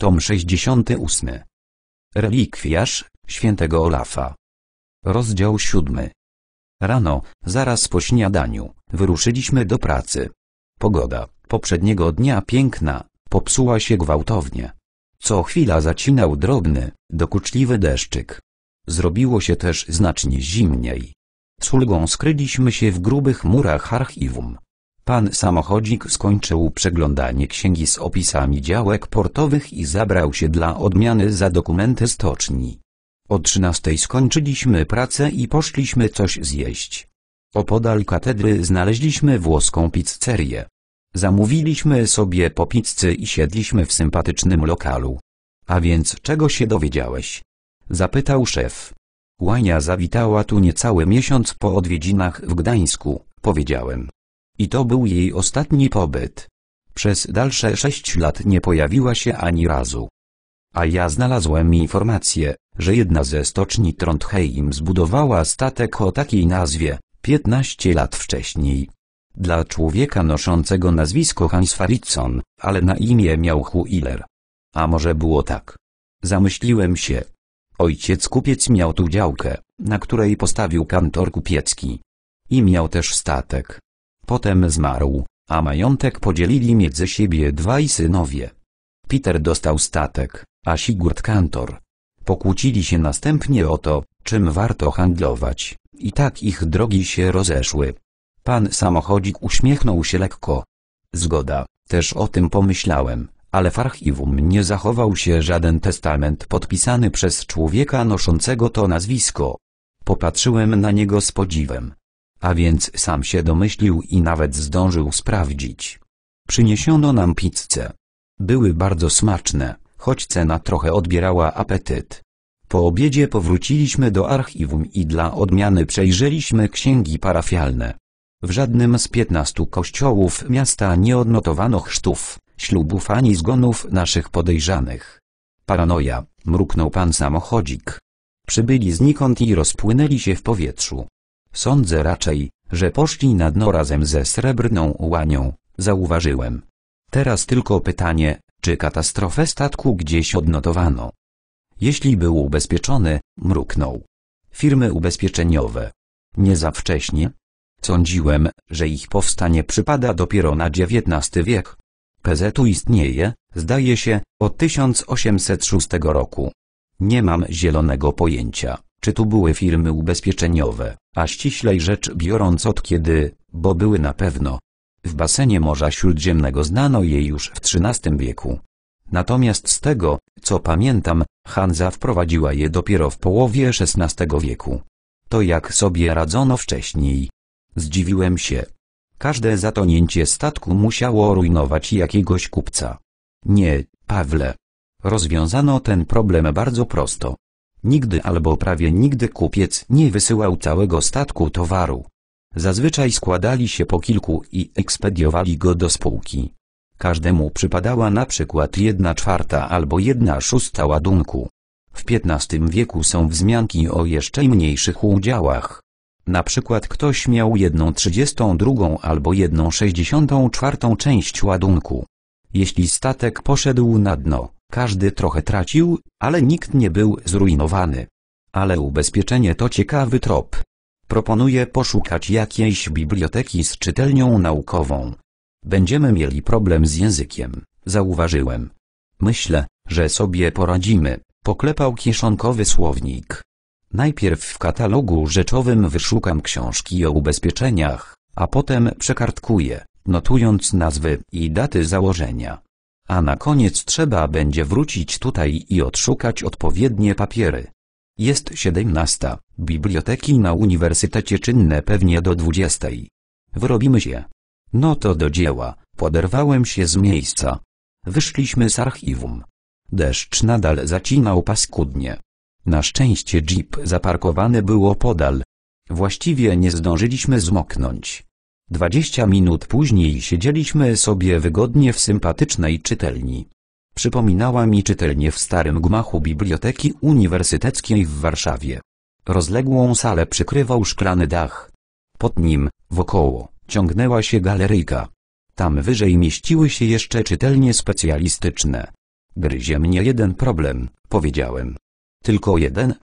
Tom 68. Relikwiarz świętego Olafa. Rozdział 7. Rano, zaraz po śniadaniu, wyruszyliśmy do pracy. Pogoda, poprzedniego dnia piękna, popsuła się gwałtownie. Co chwila zacinał drobny, dokuczliwy deszczyk. Zrobiło się też znacznie zimniej. Z ulgą skryliśmy się w grubych murach archiwum. Pan samochodzik skończył przeglądanie księgi z opisami działek portowych i zabrał się dla odmiany za dokumenty stoczni. O trzynastej skończyliśmy pracę i poszliśmy coś zjeść. Opodal katedry znaleźliśmy włoską pizzerię. Zamówiliśmy sobie po pizzy i siedliśmy w sympatycznym lokalu. A więc czego się dowiedziałeś? Zapytał szef. Łania zawitała tu niecały miesiąc po odwiedzinach w Gdańsku, powiedziałem. I to był jej ostatni pobyt. Przez dalsze sześć lat nie pojawiła się ani razu. A ja znalazłem informację, że jedna ze stoczni Trondheim zbudowała statek o takiej nazwie, 15 lat wcześniej. Dla człowieka noszącego nazwisko Hans Faridson, ale na imię miał Huiler. A może było tak? Zamyśliłem się. Ojciec kupiec miał tu działkę, na której postawił kantor kupiecki. I miał też statek. Potem zmarł, a majątek podzielili między siebie dwaj synowie. Peter dostał statek, a Sigurd kantor. Pokłócili się następnie o to, czym warto handlować, i tak ich drogi się rozeszły. Pan samochodzik uśmiechnął się lekko. Zgoda, też o tym pomyślałem, ale w archiwum nie zachował się żaden testament podpisany przez człowieka noszącego to nazwisko. Popatrzyłem na niego z podziwem. A więc sam się domyślił i nawet zdążył sprawdzić. Przyniesiono nam pizzę. Były bardzo smaczne, choć cena trochę odbierała apetyt. Po obiedzie powróciliśmy do archiwum i dla odmiany przejrzeliśmy księgi parafialne. W żadnym z piętnastu kościołów miasta nie odnotowano chrztów, ślubów ani zgonów naszych podejrzanych. Paranoja, mruknął pan samochodzik. Przybyli znikąd i rozpłynęli się w powietrzu. Sądzę raczej, że poszli na dno razem ze srebrną łanią, zauważyłem. Teraz tylko pytanie, czy katastrofę statku gdzieś odnotowano? Jeśli był ubezpieczony, mruknął. Firmy ubezpieczeniowe. Nie za wcześnie? Sądziłem, że ich powstanie przypada dopiero na XIX wiek. tu istnieje, zdaje się, od 1806 roku. Nie mam zielonego pojęcia czy tu były firmy ubezpieczeniowe, a ściślej rzecz biorąc od kiedy, bo były na pewno. W basenie Morza Śródziemnego znano je już w XIII wieku. Natomiast z tego, co pamiętam, Hanza wprowadziła je dopiero w połowie XVI wieku. To jak sobie radzono wcześniej. Zdziwiłem się. Każde zatonięcie statku musiało rujnować jakiegoś kupca. Nie, Pawle. Rozwiązano ten problem bardzo prosto. Nigdy albo prawie nigdy kupiec nie wysyłał całego statku towaru. Zazwyczaj składali się po kilku i ekspediowali go do spółki. Każdemu przypadała na przykład jedna czwarta albo jedna szósta ładunku. W XV wieku są wzmianki o jeszcze mniejszych udziałach. Na przykład ktoś miał jedną trzydziestą drugą albo jedną sześćdziesiątą czwartą część ładunku. Jeśli statek poszedł na dno, każdy trochę tracił, ale nikt nie był zrujnowany. Ale ubezpieczenie to ciekawy trop. Proponuję poszukać jakiejś biblioteki z czytelnią naukową. Będziemy mieli problem z językiem, zauważyłem. Myślę, że sobie poradzimy, poklepał kieszonkowy słownik. Najpierw w katalogu rzeczowym wyszukam książki o ubezpieczeniach, a potem przekartkuję, notując nazwy i daty założenia. A na koniec trzeba będzie wrócić tutaj i odszukać odpowiednie papiery. Jest 17. Biblioteki na uniwersytecie czynne pewnie do 20. Wyrobimy się. No to do dzieła. Poderwałem się z miejsca. Wyszliśmy z archiwum. Deszcz nadal zacinał paskudnie. Na szczęście jeep zaparkowany było podal. Właściwie nie zdążyliśmy zmoknąć. Dwadzieścia minut później siedzieliśmy sobie wygodnie w sympatycznej czytelni. Przypominała mi czytelnię w starym gmachu Biblioteki Uniwersyteckiej w Warszawie. Rozległą salę przykrywał szklany dach. Pod nim, wokoło, ciągnęła się galeryjka. Tam wyżej mieściły się jeszcze czytelnie specjalistyczne. Gryzie mnie jeden problem, powiedziałem. Tylko jeden?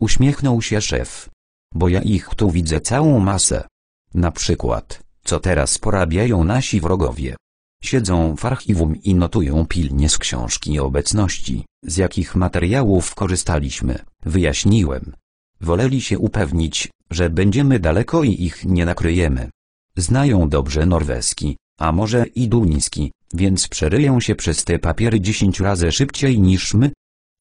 Uśmiechnął się szef. Bo ja ich tu widzę całą masę. Na przykład, co teraz porabiają nasi wrogowie? Siedzą w archiwum i notują pilnie z książki obecności, z jakich materiałów korzystaliśmy, wyjaśniłem. Woleli się upewnić, że będziemy daleko i ich nie nakryjemy. Znają dobrze norweski, a może i duński, więc przeryją się przez te papiery dziesięć razy szybciej niż my.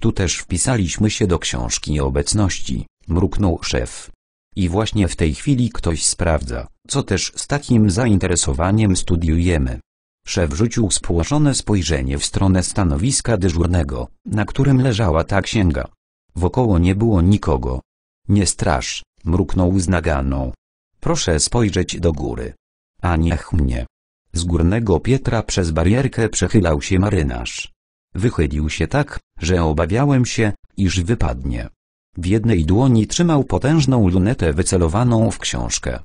Tu też wpisaliśmy się do książki obecności, mruknął szef. I właśnie w tej chwili ktoś sprawdza, co też z takim zainteresowaniem studiujemy. Szef rzucił spłoszone spojrzenie w stronę stanowiska dyżurnego, na którym leżała ta księga. Wokoło nie było nikogo. Nie straż, mruknął z naganą. Proszę spojrzeć do góry. A niech mnie. Z górnego piętra przez barierkę przechylał się marynarz. Wychylił się tak, że obawiałem się, iż wypadnie. W jednej dłoni trzymał potężną lunetę wycelowaną w książkę.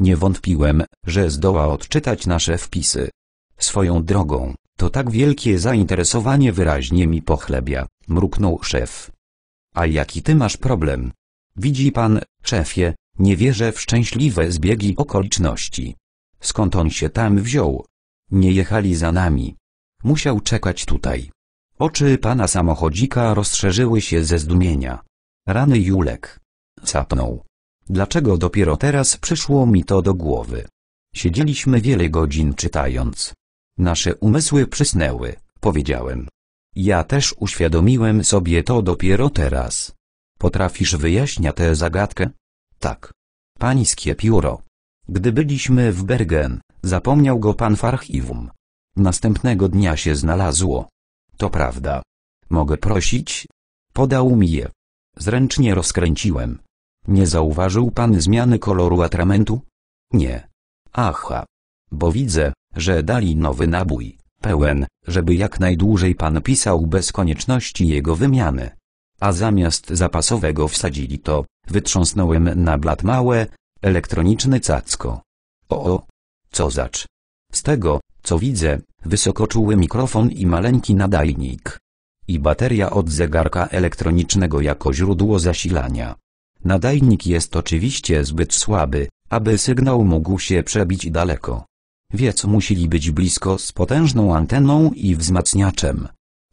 Nie wątpiłem, że zdoła odczytać nasze wpisy. Swoją drogą, to tak wielkie zainteresowanie wyraźnie mi pochlebia, mruknął szef. A jaki ty masz problem? Widzi pan, szefie, nie wierzę w szczęśliwe zbiegi okoliczności. Skąd on się tam wziął? Nie jechali za nami. Musiał czekać tutaj. Oczy pana samochodzika rozszerzyły się ze zdumienia. Rany Julek. Sapnął. Dlaczego dopiero teraz przyszło mi to do głowy? Siedzieliśmy wiele godzin czytając. Nasze umysły przysnęły, powiedziałem. Ja też uświadomiłem sobie to dopiero teraz. Potrafisz wyjaśniać tę zagadkę? Tak. Pańskie pióro. Gdy byliśmy w Bergen, zapomniał go pan w archiwum. Następnego dnia się znalazło. To prawda. Mogę prosić? Podał mi je. Zręcznie rozkręciłem. Nie zauważył pan zmiany koloru atramentu? Nie. Aha. Bo widzę, że dali nowy nabój, pełen, żeby jak najdłużej pan pisał bez konieczności jego wymiany. A zamiast zapasowego wsadzili to, wytrząsnąłem na blat małe, elektroniczne cacko. O, o. Co zacz. Z tego, co widzę, wysoko czuły mikrofon i maleńki nadajnik i bateria od zegarka elektronicznego jako źródło zasilania. Nadajnik jest oczywiście zbyt słaby, aby sygnał mógł się przebić daleko. Wiec musieli być blisko z potężną anteną i wzmacniaczem.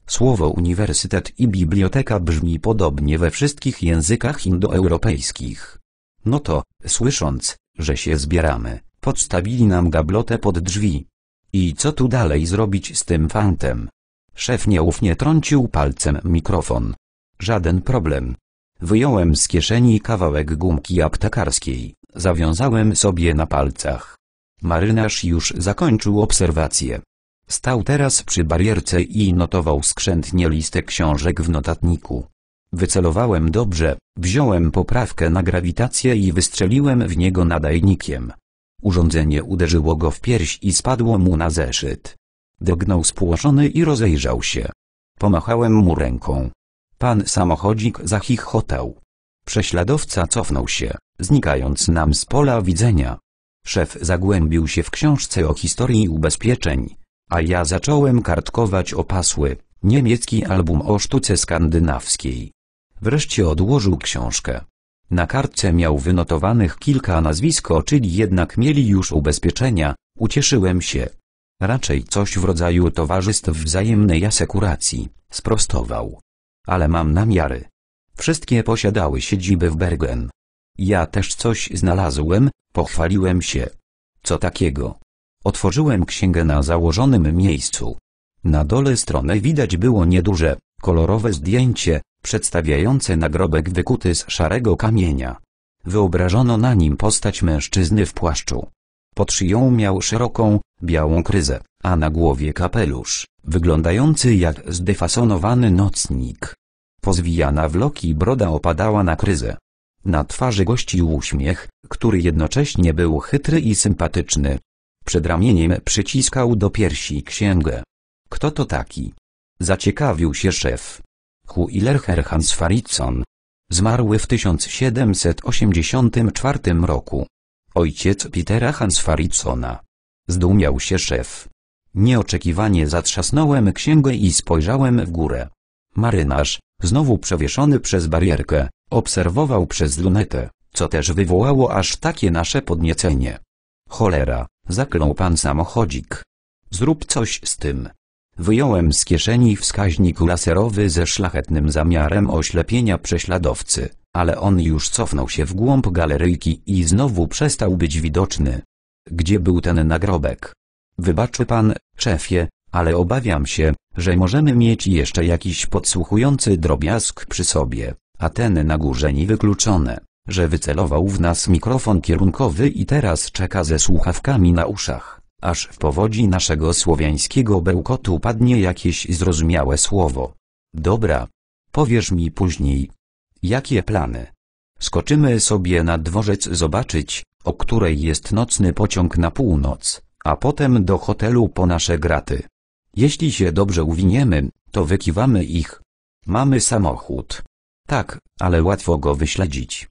Słowo uniwersytet i biblioteka brzmi podobnie we wszystkich językach indoeuropejskich. No to, słysząc, że się zbieramy, podstawili nam gablotę pod drzwi. I co tu dalej zrobić z tym fantem? Szef nieufnie trącił palcem mikrofon. Żaden problem. Wyjąłem z kieszeni kawałek gumki aptekarskiej, zawiązałem sobie na palcach. Marynarz już zakończył obserwację. Stał teraz przy barierce i notował skrzętnie listę książek w notatniku. Wycelowałem dobrze, wziąłem poprawkę na grawitację i wystrzeliłem w niego nadajnikiem. Urządzenie uderzyło go w pierś i spadło mu na zeszyt. Dognął spłoszony i rozejrzał się. Pomachałem mu ręką. Pan samochodzik zachichotał. Prześladowca cofnął się, znikając nam z pola widzenia. Szef zagłębił się w książce o historii ubezpieczeń, a ja zacząłem kartkować opasły, niemiecki album o sztuce skandynawskiej. Wreszcie odłożył książkę. Na kartce miał wynotowanych kilka nazwisko, czyli jednak mieli już ubezpieczenia, ucieszyłem się raczej coś w rodzaju towarzystw wzajemnej asekuracji, sprostował. Ale mam namiary. Wszystkie posiadały siedziby w Bergen. Ja też coś znalazłem, pochwaliłem się. Co takiego? Otworzyłem księgę na założonym miejscu. Na dole strony widać było nieduże, kolorowe zdjęcie, przedstawiające nagrobek wykuty z szarego kamienia. Wyobrażono na nim postać mężczyzny w płaszczu. Pod szyją miał szeroką, białą kryzę, a na głowie kapelusz, wyglądający jak zdefasonowany nocnik. Pozwijana w loki broda opadała na kryzę. Na twarzy gościł uśmiech, który jednocześnie był chytry i sympatyczny. Przed ramieniem przyciskał do piersi księgę. Kto to taki? Zaciekawił się szef. Huilerher Hans Faridson. Zmarły w 1784 roku. Ojciec Petera Hans Faridsona. Zdumiał się szef. Nieoczekiwanie zatrzasnąłem księgę i spojrzałem w górę. Marynarz, znowu przewieszony przez barierkę, obserwował przez lunetę, co też wywołało aż takie nasze podniecenie. Cholera, zaklął pan samochodzik. Zrób coś z tym. Wyjąłem z kieszeni wskaźnik laserowy ze szlachetnym zamiarem oślepienia prześladowcy, ale on już cofnął się w głąb galeryjki i znowu przestał być widoczny gdzie był ten nagrobek. Wybaczy pan, szefie, ale obawiam się, że możemy mieć jeszcze jakiś podsłuchujący drobiazg przy sobie, a ten na górze niewykluczone, że wycelował w nas mikrofon kierunkowy i teraz czeka ze słuchawkami na uszach, aż w powodzi naszego słowiańskiego bełkotu padnie jakieś zrozumiałe słowo. Dobra. Powiesz mi później. Jakie plany? Skoczymy sobie na dworzec zobaczyć, o której jest nocny pociąg na północ, a potem do hotelu po nasze graty. Jeśli się dobrze uwiniemy, to wykiwamy ich. Mamy samochód. Tak, ale łatwo go wyśledzić.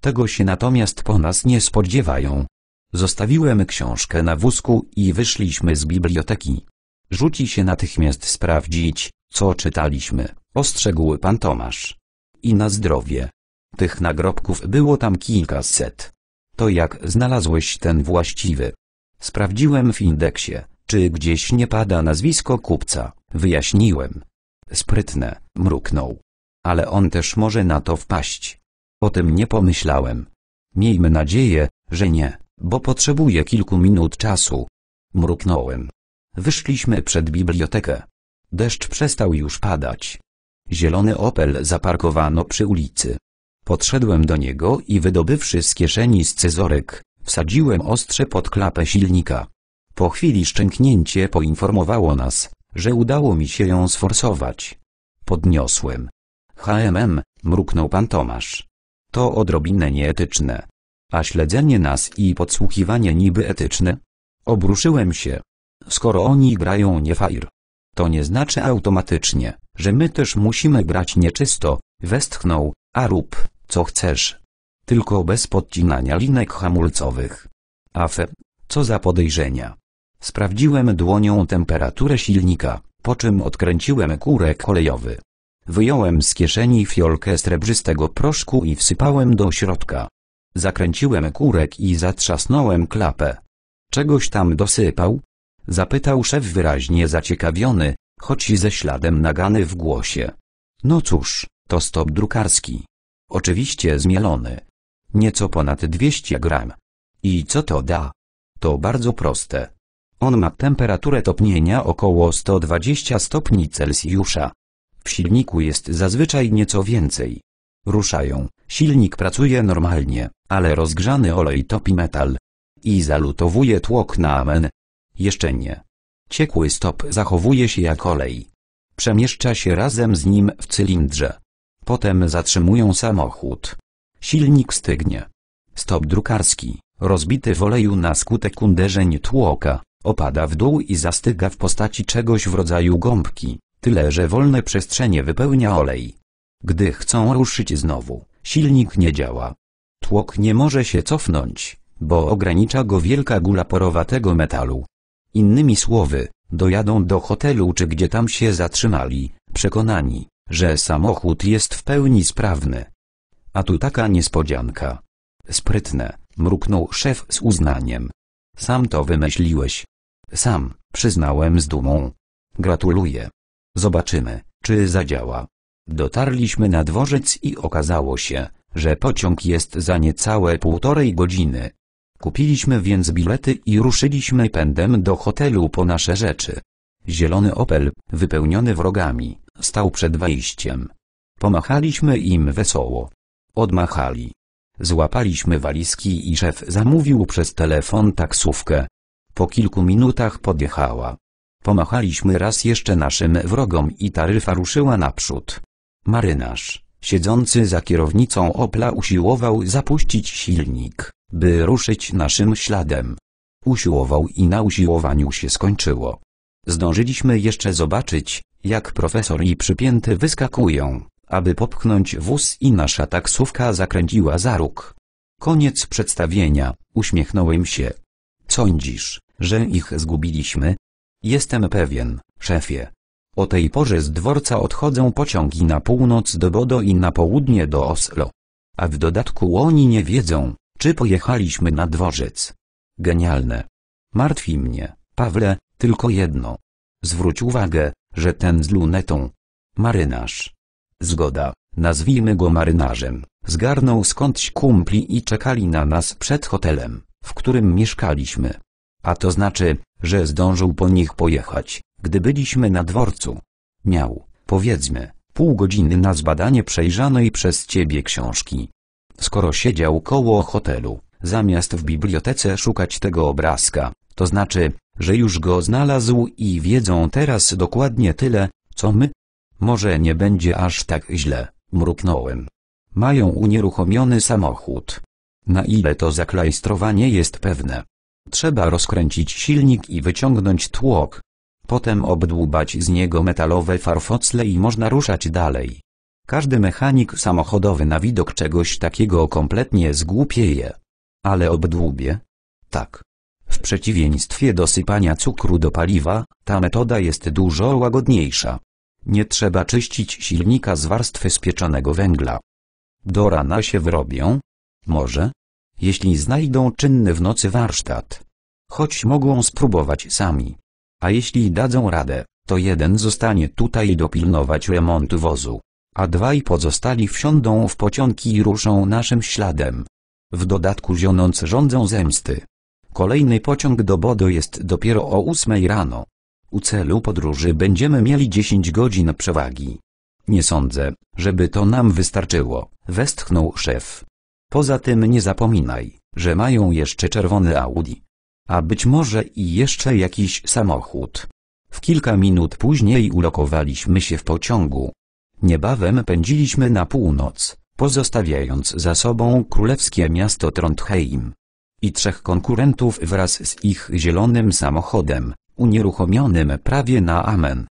Tego się natomiast po nas nie spodziewają. Zostawiłem książkę na wózku i wyszliśmy z biblioteki. Rzuci się natychmiast sprawdzić, co czytaliśmy, ostrzegł pan Tomasz. I na zdrowie. Tych nagrobków było tam kilkaset. To jak znalazłeś ten właściwy? Sprawdziłem w indeksie, czy gdzieś nie pada nazwisko kupca, wyjaśniłem. Sprytne, mruknął. Ale on też może na to wpaść. O tym nie pomyślałem. Miejmy nadzieję, że nie, bo potrzebuje kilku minut czasu. Mruknąłem. Wyszliśmy przed bibliotekę. Deszcz przestał już padać. Zielony Opel zaparkowano przy ulicy. Podszedłem do niego i wydobywszy z kieszeni scyzorek, wsadziłem ostrze pod klapę silnika. Po chwili szczęknięcie poinformowało nas, że udało mi się ją sforsować. Podniosłem. HMM, mruknął pan Tomasz. To odrobinę nieetyczne. A śledzenie nas i podsłuchiwanie niby etyczne? Obruszyłem się. Skoro oni grają nie fair, to nie znaczy automatycznie, że my też musimy grać nieczysto, westchnął, a rób co chcesz. Tylko bez podcinania linek hamulcowych. Afe, co za podejrzenia. Sprawdziłem dłonią temperaturę silnika, po czym odkręciłem kurek olejowy. Wyjąłem z kieszeni fiolkę srebrzystego proszku i wsypałem do środka. Zakręciłem kurek i zatrzasnąłem klapę. Czegoś tam dosypał? Zapytał szef wyraźnie zaciekawiony, choć ze śladem nagany w głosie. No cóż, to stop drukarski. Oczywiście zmielony. Nieco ponad 200 gram. I co to da? To bardzo proste. On ma temperaturę topnienia około 120 stopni Celsjusza. W silniku jest zazwyczaj nieco więcej. Ruszają, silnik pracuje normalnie, ale rozgrzany olej topi metal. I zalutowuje tłok na amen. Jeszcze nie. Ciekły stop zachowuje się jak olej. Przemieszcza się razem z nim w cylindrze. Potem zatrzymują samochód. Silnik stygnie. Stop drukarski, rozbity w oleju na skutek uderzeń tłoka, opada w dół i zastyga w postaci czegoś w rodzaju gąbki, tyle że wolne przestrzenie wypełnia olej. Gdy chcą ruszyć znowu, silnik nie działa. Tłok nie może się cofnąć, bo ogranicza go wielka gula porowatego metalu. Innymi słowy, dojadą do hotelu czy gdzie tam się zatrzymali, przekonani, że samochód jest w pełni sprawny. A tu taka niespodzianka. Sprytne, mruknął szef z uznaniem. Sam to wymyśliłeś. Sam, przyznałem z dumą. Gratuluję. Zobaczymy, czy zadziała. Dotarliśmy na dworzec i okazało się, że pociąg jest za niecałe półtorej godziny. Kupiliśmy więc bilety i ruszyliśmy pędem do hotelu po nasze rzeczy. Zielony Opel, wypełniony wrogami, Stał przed wejściem. Pomachaliśmy im wesoło. Odmachali. Złapaliśmy walizki i szef zamówił przez telefon taksówkę. Po kilku minutach podjechała. Pomachaliśmy raz jeszcze naszym wrogom i taryfa ruszyła naprzód. Marynarz, siedzący za kierownicą Opla usiłował zapuścić silnik, by ruszyć naszym śladem. Usiłował i na usiłowaniu się skończyło. Zdążyliśmy jeszcze zobaczyć, jak profesor i przypięty wyskakują, aby popchnąć wóz i nasza taksówka zakręciła za róg. Koniec przedstawienia, uśmiechnąłem się. Sądzisz, że ich zgubiliśmy? Jestem pewien, szefie. O tej porze z dworca odchodzą pociągi na północ do Bodo i na południe do Oslo. A w dodatku oni nie wiedzą, czy pojechaliśmy na dworzec. Genialne. Martwi mnie Pawle, tylko jedno. Zwróć uwagę, że ten z lunetą. Marynarz. Zgoda, nazwijmy go marynarzem, zgarnął skądś kumpli i czekali na nas przed hotelem, w którym mieszkaliśmy. A to znaczy, że zdążył po nich pojechać, gdy byliśmy na dworcu. Miał, powiedzmy, pół godziny na zbadanie przejrzanej przez ciebie książki. Skoro siedział koło hotelu, zamiast w bibliotece szukać tego obrazka, to znaczy, że już go znalazł i wiedzą teraz dokładnie tyle, co my? Może nie będzie aż tak źle, mruknąłem. Mają unieruchomiony samochód. Na ile to zaklajstrowanie jest pewne. Trzeba rozkręcić silnik i wyciągnąć tłok. Potem obdłubać z niego metalowe farfocle i można ruszać dalej. Każdy mechanik samochodowy na widok czegoś takiego kompletnie zgłupieje. Ale obdłubie? Tak. W przeciwieństwie do sypania cukru do paliwa, ta metoda jest dużo łagodniejsza. Nie trzeba czyścić silnika z warstwy spieczonego węgla. Do rana się wyrobią? Może? Jeśli znajdą czynny w nocy warsztat. Choć mogą spróbować sami. A jeśli dadzą radę, to jeden zostanie tutaj dopilnować remontu wozu. A dwaj pozostali wsiądą w pociągi i ruszą naszym śladem. W dodatku zionąc rządzą zemsty. Kolejny pociąg do Bodo jest dopiero o ósmej rano. U celu podróży będziemy mieli 10 godzin przewagi. Nie sądzę, żeby to nam wystarczyło, westchnął szef. Poza tym nie zapominaj, że mają jeszcze czerwony Audi. A być może i jeszcze jakiś samochód. W kilka minut później ulokowaliśmy się w pociągu. Niebawem pędziliśmy na północ, pozostawiając za sobą królewskie miasto Trondheim i trzech konkurentów wraz z ich zielonym samochodem, unieruchomionym prawie na amen.